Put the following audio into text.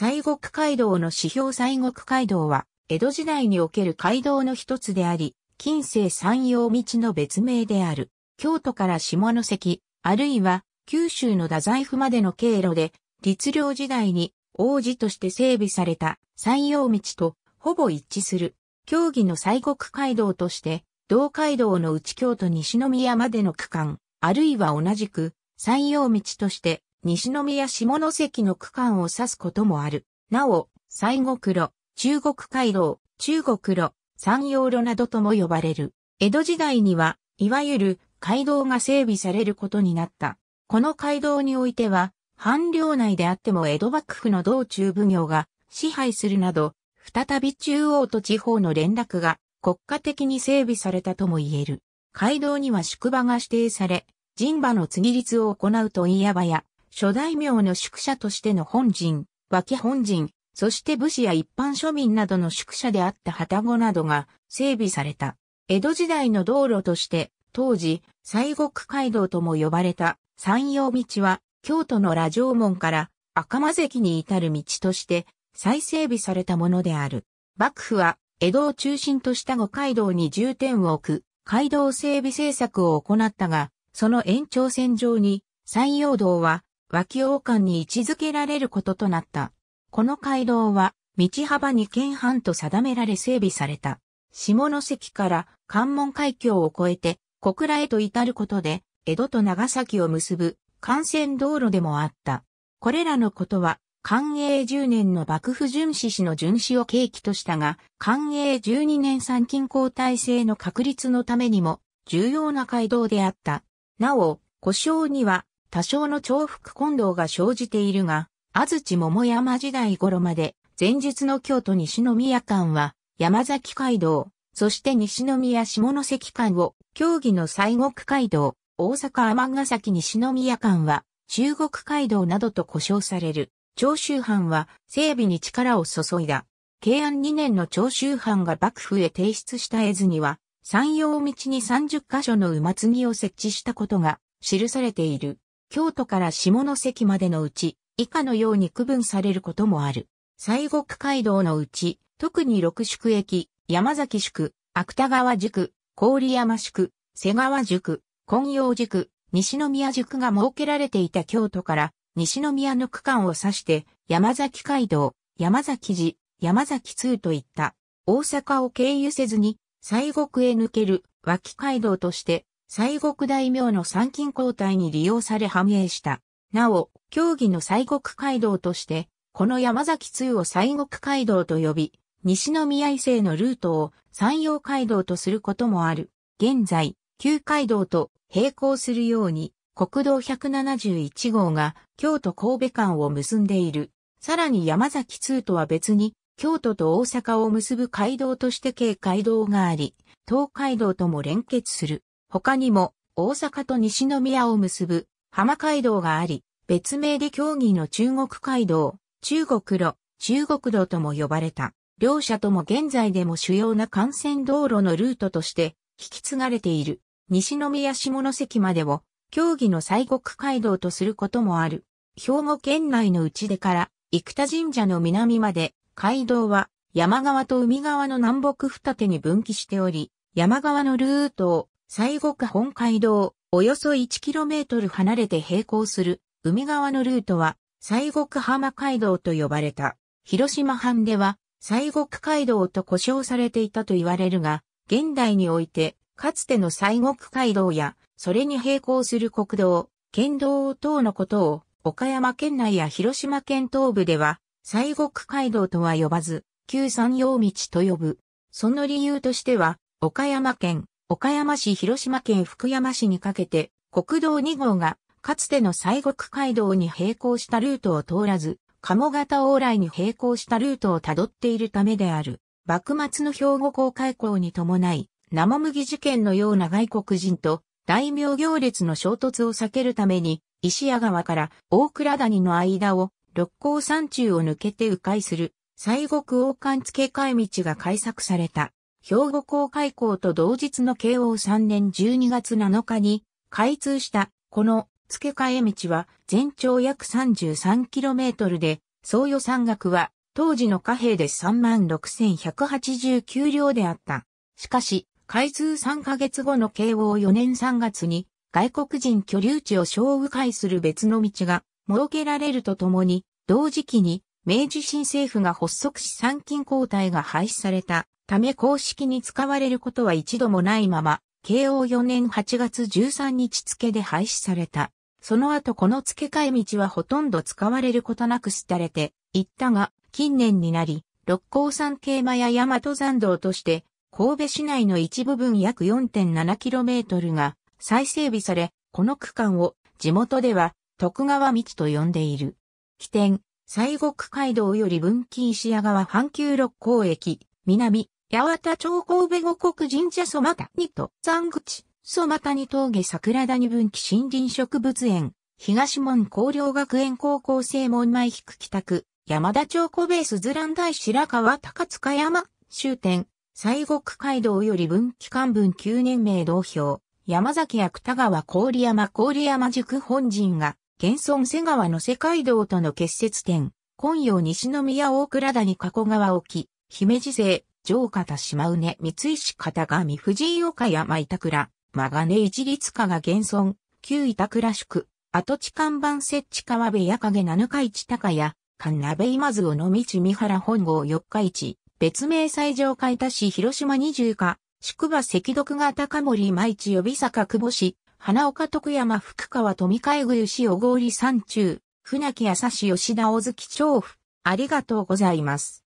西国街道の指標西国街道は、江戸時代における街道の一つであり、近世山陽道の別名である。京都から下関、あるいは九州の太宰府までの経路で、律令時代に王子として整備された山陽道とほぼ一致する。競技の西国街道として、同街道の内京都西宮までの区間、あるいは同じく山陽道として西宮下関の区間を指すこともある。なお、西国路、中国街道、中国路、山陽路などとも呼ばれる。江戸時代には、いわゆる街道が整備されることになった。この街道においては、藩領内であっても江戸幕府の道中奉行が支配するなど、再び中央と地方の連絡が国家的に整備されたとも言える。街道には宿場が指定され、人馬の継ぎを行うといやばや、諸大名の宿舎としての本陣、脇本陣、そして武士や一般庶民などの宿舎であった旗子などが整備された。江戸時代の道路として、当時、西国街道とも呼ばれた山陽道は、京都の羅城門から赤間関に至る道として再整備されたものである。幕府は、江戸を中心とした五街道に重点を置く、街道整備政策を行ったが、その延長線上に、山陽道は脇王冠に位置づけられることとなった。この街道は、道幅に県半と定められ整備された。下関から関門海峡を越えて、小倉へと至ることで、江戸と長崎を結ぶ幹線道路でもあった。これらのことは、寛永10年の幕府巡視士の巡視を契機としたが、寛永12年参勤交代制の確立のためにも、重要な街道であった。なお、故障には、多少の重複混同が生じているが、安土桃山時代頃まで、前述の京都西宮間は、山崎街道、そして西宮下関間を、競技の西国街道、大阪天ヶ崎西宮間は、中国街道などと呼称される。長州藩は整備に力を注いだ。慶安2年の長州藩が幕府へ提出した絵図には、山陽道に30カ所の馬継ぎを設置したことが記されている。京都から下関までのうち、以下のように区分されることもある。西国街道のうち、特に六宿駅、山崎宿、芥川宿、郡山宿、瀬川宿、金陽宿、西宮宿が設けられていた京都から西宮の区間を指して山崎街道、山崎寺、山崎通といった大阪を経由せずに西国へ抜ける脇街道として西国大名の参勤交代に利用され繁栄した。なお、競技の西国街道として、この山崎通を西国街道と呼び、西宮伊勢のルートを山陽街道とすることもある。現在、旧街道と並行するように、国道171号が京都神戸間を結んでいる。さらに山崎通とは別に、京都と大阪を結ぶ街道として軽街道があり、東海道とも連結する。他にも大阪と西宮を結ぶ浜街道があり、別名で競技の中国街道、中国路、中国道とも呼ばれた。両者とも現在でも主要な幹線道路のルートとして引き継がれている。西宮下関までを競技の西国街道とすることもある。兵庫県内の内出から生田神社の南まで街道は山側と海側の南北二手に分岐しており、山側のルートを西国本街道、およそ 1km 離れて並行する海側のルートは西国浜街道と呼ばれた。広島藩では西国街道と呼称されていたと言われるが、現代においてかつての西国街道やそれに並行する国道、県道等のことを岡山県内や広島県東部では西国街道とは呼ばず、旧山陽道と呼ぶ。その理由としては、岡山県、岡山市広島県福山市にかけて、国道2号が、かつての西国街道に並行したルートを通らず、鴨型往来に並行したルートをたどっているためである。幕末の兵庫公開校に伴い、生麦事件のような外国人と大名行列の衝突を避けるために、石屋川から大倉谷の間を六甲山中を抜けて迂回する西国王冠付け替え道が開削された。兵庫港開港と同日の慶応3年12月7日に開通したこの付け替え道は全長約 33km で総予算額は当時の貨幣で36,189両であった。しかし、開通3ヶ月後の慶応4年3月に外国人居留地を小迂回する別の道が設けられるとともに、同時期に明治新政府が発足し参勤交代が廃止されたため公式に使われることは一度もないまま、慶応4年8月13日付で廃止された。その後この付け替え道はほとんど使われることなく廃れていったが、近年になり、六甲山系馬や大和山道として、神戸市内の一部分約 4.7km が再整備され、この区間を地元では徳川道と呼んでいる。起点、西国街道より分岐石屋川阪急六甲駅、南、八幡町神戸五国神社そまたにと山口、そまたに峠桜谷分岐森林植物園、東門高陵学園高校生門前引く帰宅、山田町小戸鈴蘭大白川高塚山、終点、西国街道より分岐幹分9年名同票、山崎芥川郡山郡山塾本陣が、現存瀬川の世界道との結節点、今陽西宮大倉谷加古川沖、姫路勢、城方島畝三石方上藤井岡山板倉、間金一律家が現存、旧板倉宿、跡地看板設置川辺屋影七日市高屋、神鍋今津尾の道三原本郷四日市、別名最上海田市広島二十家、宿場赤毒が高森舞地呼び坂久保市、花岡徳山福川富海具吉小郡山中、船木優し吉田大月長府。ありがとうございます。